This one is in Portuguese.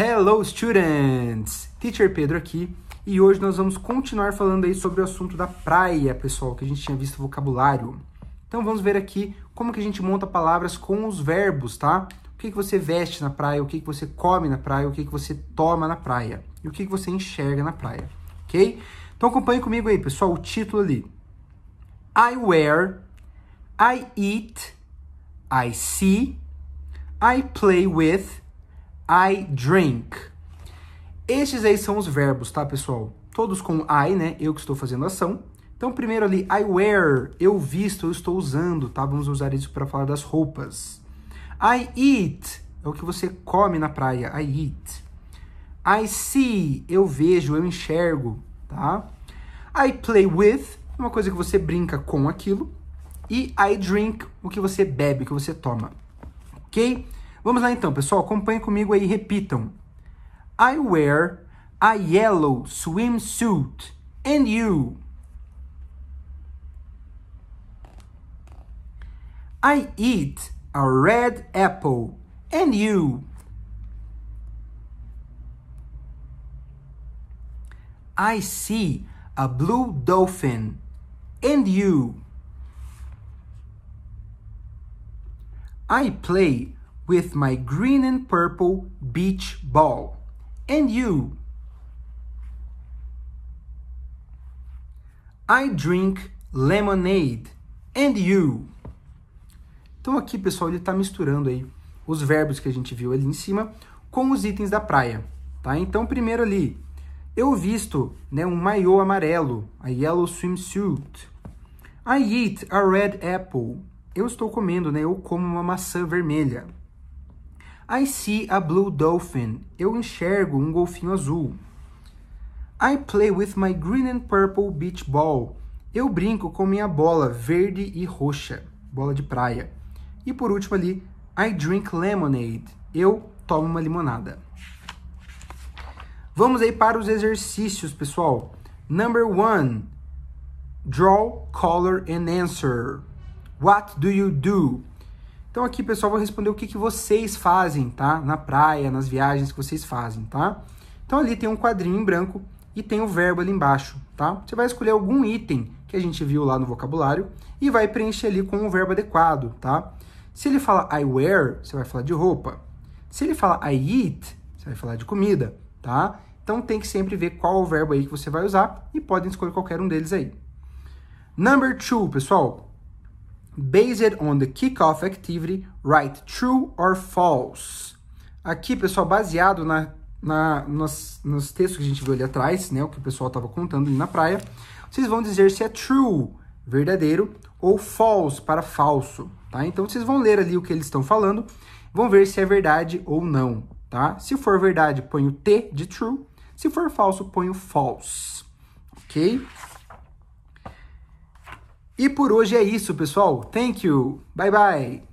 Hello students! Teacher Pedro aqui e hoje nós vamos continuar falando aí sobre o assunto da praia, pessoal, que a gente tinha visto vocabulário. Então vamos ver aqui como que a gente monta palavras com os verbos, tá? O que, que você veste na praia, o que, que você come na praia, o que, que você toma na praia e o que, que você enxerga na praia, ok? Então acompanhe comigo aí, pessoal, o título ali. I wear, I eat, I see, I play with, I drink. Estes aí são os verbos, tá, pessoal? Todos com I, né? Eu que estou fazendo ação. Então, primeiro ali, I wear, eu visto, eu estou usando, tá? Vamos usar isso para falar das roupas. I eat, é o que você come na praia, I eat. I see, eu vejo, eu enxergo, tá? I play with, uma coisa que você brinca com aquilo. E I drink, o que você bebe, o que você toma, ok? Vamos lá então, pessoal. Acompanhem comigo aí repitam. I wear a yellow swimsuit. And you? I eat a red apple. And you? I see a blue dolphin. And you? I play with my green and purple beach ball. And you? I drink lemonade. And you? Então aqui, pessoal, ele está misturando aí os verbos que a gente viu ali em cima com os itens da praia, tá? Então, primeiro ali, eu visto, né, um maiô amarelo, a yellow swimsuit. I eat a red apple. Eu estou comendo, né, eu como uma maçã vermelha. I see a blue dolphin. Eu enxergo um golfinho azul. I play with my green and purple beach ball. Eu brinco com minha bola verde e roxa, bola de praia. E por último ali, I drink lemonade. Eu tomo uma limonada. Vamos aí para os exercícios, pessoal. Number one, draw, color and answer. What do you do? Então aqui, pessoal, vou responder o que, que vocês fazem, tá? Na praia, nas viagens que vocês fazem, tá? Então ali tem um quadrinho em branco e tem o um verbo ali embaixo, tá? Você vai escolher algum item que a gente viu lá no vocabulário e vai preencher ali com o um verbo adequado, tá? Se ele fala I wear, você vai falar de roupa. Se ele fala I eat, você vai falar de comida, tá? Então tem que sempre ver qual o verbo aí que você vai usar e podem escolher qualquer um deles aí. Number two, pessoal, based on the kickoff activity, write true or false. Aqui, pessoal, baseado na, na nos, nos, textos que a gente viu ali atrás, né, o que o pessoal estava contando ali na praia, vocês vão dizer se é true, verdadeiro, ou false, para falso, tá? Então, vocês vão ler ali o que eles estão falando, vão ver se é verdade ou não, tá? Se for verdade, põe o T de true, se for falso, põe o false, ok? E por hoje é isso, pessoal. Thank you. Bye bye.